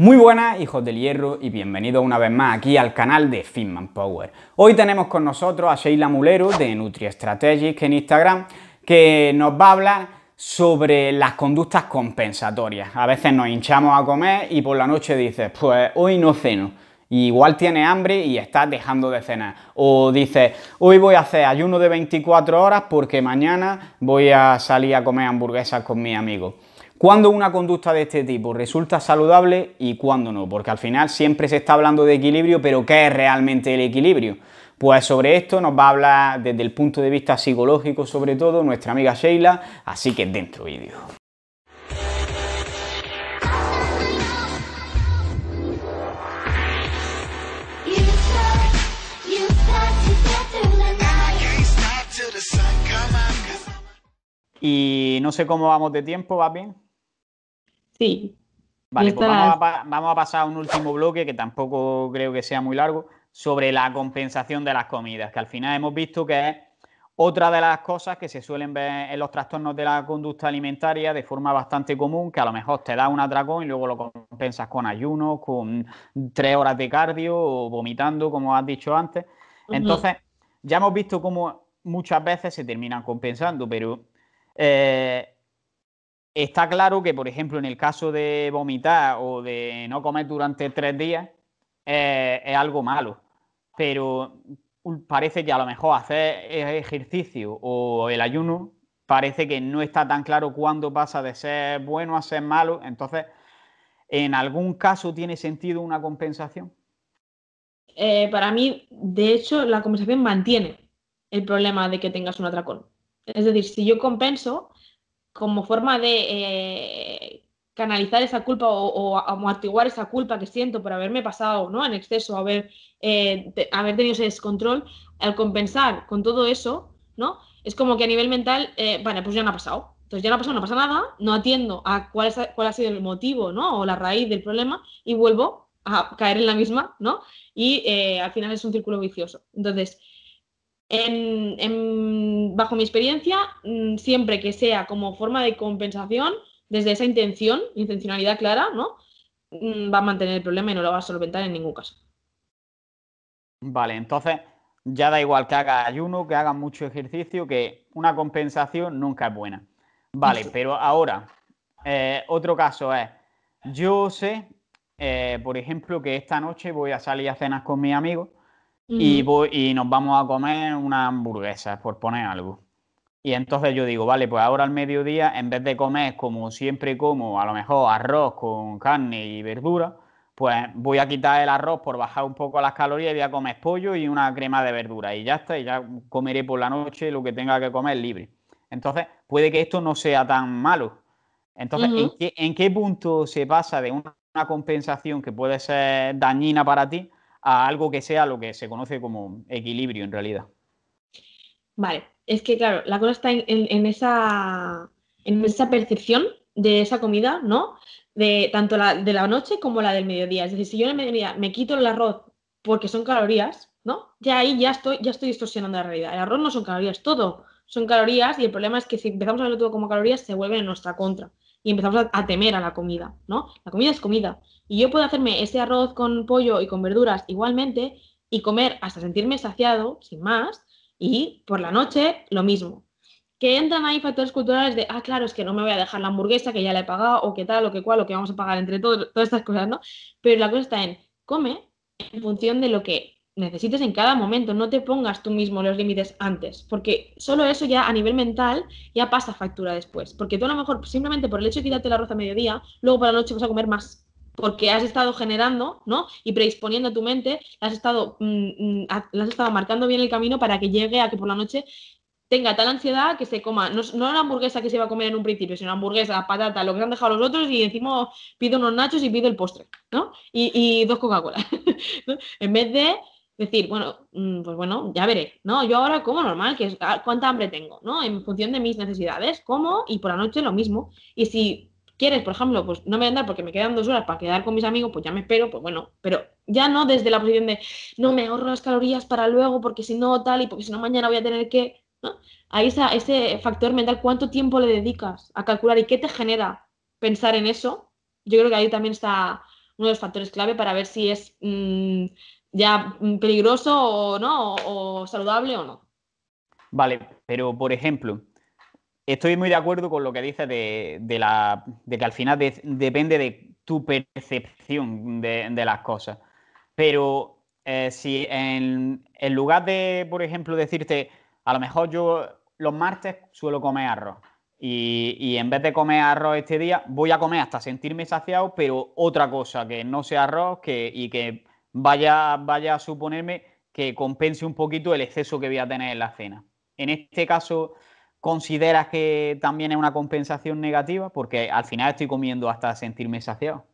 Muy buenas, hijos del hierro, y bienvenidos una vez más aquí al canal de Finman Power. Hoy tenemos con nosotros a Sheila Mulero de NutriStrategic en Instagram, que nos va a hablar sobre las conductas compensatorias. A veces nos hinchamos a comer y por la noche dices, pues hoy no ceno igual tiene hambre y está dejando de cenar. O dices, hoy voy a hacer ayuno de 24 horas porque mañana voy a salir a comer hamburguesas con mi amigo. ¿Cuándo una conducta de este tipo resulta saludable y cuándo no? Porque al final siempre se está hablando de equilibrio, pero ¿qué es realmente el equilibrio? Pues sobre esto nos va a hablar desde el punto de vista psicológico, sobre todo, nuestra amiga Sheila, así que dentro vídeo. Y no sé cómo vamos de tiempo, ¿vas bien? Sí. Vale, pues vamos a, pasar a un último bloque que tampoco creo que sea muy largo, sobre la compensación de las comidas, que al final hemos visto que es otra de las cosas que se suelen ver en los trastornos de la conducta alimentaria de forma bastante común, que a lo mejor te da un atracón y luego lo compensas con ayuno, con tres horas de cardio o vomitando, como has dicho antes. Entonces, ya hemos visto cómo muchas veces se terminan compensando, pero eh, está claro que, por ejemplo, en el caso de vomitar o de no comer durante tres días, eh, es algo malo. Pero mm, parece que a lo mejor hacer ejercicio o el ayuno parece que no está tan claro cuándo pasa de ser bueno a ser malo. Entonces, ¿en algún caso tiene sentido una compensación? Eh, para mí, de hecho, la compensación mantiene el problema de que tengas un atracón. Es decir, si yo compenso como forma de eh, canalizar esa culpa o, amortiguar esa culpa que siento por haberme pasado ¿no? en exceso, haber, eh, haber tenido ese descontrol, al compensar con todo eso, ¿no? es como que a nivel mental, eh, pues ya no ha pasado. Entonces ya no ha pasado, no pasa nada, no atiendo a cuál, es, cuál ha sido el motivo ¿no? o la raíz del problema y vuelvo a caer en la misma, ¿no? Y eh, al final es un círculo vicioso. Entonces, bajo mi experiencia, mm, siempre que sea como forma de compensación, desde esa intención, intencionalidad clara, ¿no? Mm, va a mantener el problema y no lo va a solventar en ningún caso. Vale, entonces ya da igual que haga ayuno, que haga mucho ejercicio, que una compensación nunca es buena. Vale, pero ahora, eh, otro caso es, yo sé, eh, por ejemplo, que esta noche voy a salir a cenar con mis amigos y, y nos vamos a comer una hamburguesa, por poner algo. Y entonces yo digo, vale, pues ahora al mediodía, en vez de comer como siempre como, a lo mejor arroz con carne y verdura, pues voy a quitar el arroz por bajar un poco las calorías y voy a comer pollo y una crema de verdura. Y ya está, y ya comeré por la noche lo que tenga que comer libre. Entonces, puede que esto no sea tan malo. Entonces, ¿en, qué, punto se pasa de una compensación que puede ser dañina para ti a algo que sea lo que se conoce como equilibrio en realidad. Vale, es que claro, la cosa está en, esa, en esa percepción de esa comida, ¿no? De tanto la de la noche como la del mediodía. Es decir, si yo en el mediodía me quito el arroz porque son calorías, ¿no? Ya ahí ya estoy, ya estoy distorsionando la realidad. El arroz no son calorías, todo son calorías y el problema es que si empezamos a verlo todo como calorías se vuelve en nuestra contra y empezamos a, temer a la comida, ¿no? La comida es comida. Y yo puedo hacerme ese arroz con pollo y con verduras igualmente y comer hasta sentirme saciado, sin más, y por la noche lo mismo. Que entran ahí factores culturales de, ah, claro, es que no me voy a dejar la hamburguesa que ya le he pagado, o qué tal, o que cual, o que vamos a pagar entre todos, todas estas cosas, ¿no? Pero la cosa está en, come en función de lo que necesites en cada momento, no te pongas tú mismo los límites antes, porque solo eso ya a nivel mental ya pasa factura después, porque tú a lo mejor simplemente por el hecho de quitarte la roza a mediodía, luego por la noche vas a comer más, porque has estado generando, ¿no? Y predisponiendo tu mente, has estado, mm, mm, has estado marcando bien el camino para que llegue a que por la noche tenga tal ansiedad que se coma, no, la hamburguesa que se iba a comer en un principio, sino hamburguesa, patata, lo que han dejado los otros y decimos pido unos nachos y pido el postre, ¿no? Y, dos Coca-Cola, En vez de decir, bueno, mm, pues bueno, ya veré, ¿no? Yo ahora como normal, que es ah, cuánta hambre tengo, ¿no? En función de mis necesidades, como y por la noche lo mismo. Y si quieres, por ejemplo, pues no me voy andar porque me quedan dos horas para quedar con mis amigos, pues ya me espero, pues bueno, pero ya no desde la posición de no me ahorro las calorías para luego porque si no tal y porque si no mañana voy a tener que, ¿no? A ese factor mental, ¿cuánto tiempo le dedicas a calcular y qué te genera pensar en eso? Yo creo que ahí también está uno de los factores clave para ver si es... Mm, ya peligroso o no, o, saludable o no. Vale, pero por ejemplo, estoy muy de acuerdo con lo que dices de, la, que al final depende de tu percepción de, las cosas. Pero eh, si en, lugar de, por ejemplo, decirte, a lo mejor yo los martes suelo comer arroz. Y, en vez de comer arroz este día, voy a comer hasta sentirme saciado, pero otra cosa que no sea arroz que, y que vaya, vaya a suponerme que compense un poquito el exceso que voy a tener en la cena. En este caso, ¿consideras que también es una compensación negativa? Porque al final estoy comiendo hasta sentirme saciado.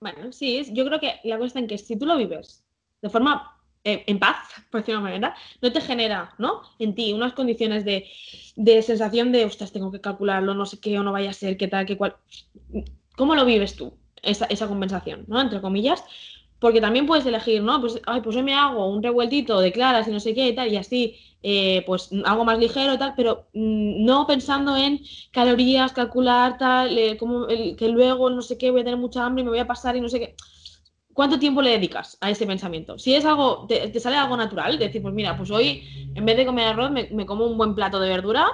Bueno, sí, yo creo que la cuestión es que si tú lo vives de forma eh, en paz, por decirlo de manera, no te genera, ¿no? En ti unas condiciones de, de, sensación de, ostras, tengo que calcularlo, no sé qué o no vaya a ser, qué tal, qué cual. ¿Cómo lo vives tú, esa, esa compensación, ¿no? Entre comillas, porque también puedes elegir, ¿no? Pues, pues hoy me hago un revueltito de claras y no sé qué y tal, y así, eh, pues algo más ligero y tal, pero mm, no pensando en calorías, calcular tal, eh, como que luego no sé qué, voy a tener mucha hambre y me voy a pasar y no sé qué. ¿Cuánto tiempo le dedicas a ese pensamiento? Si es algo, te, sale algo natural, decir, pues mira, pues hoy en vez de comer arroz me, me, como un buen plato de verduras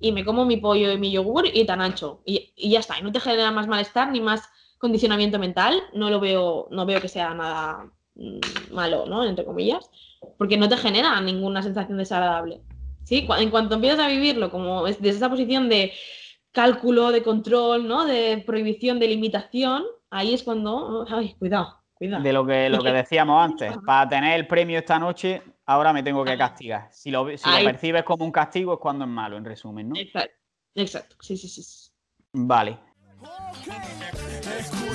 y me como mi pollo y mi yogur y tan ancho. Y, y ya está, y no te genera más malestar ni más condicionamiento mental, no lo veo, no veo que sea nada mm, malo, ¿no? Entre comillas, porque no te genera ninguna sensación desagradable. ¿sí? En cuanto empiezas a vivirlo, como desde esa posición de cálculo, de control, ¿no? De prohibición, de limitación, ahí es cuando, oh, ay, cuidado, cuidado. De lo que, lo que decíamos antes, para tener el premio esta noche, ahora me tengo que castigar. Si lo, percibes como un castigo es cuando es malo, en resumen, ¿no? Exacto, exacto, sí, sí, sí. Vale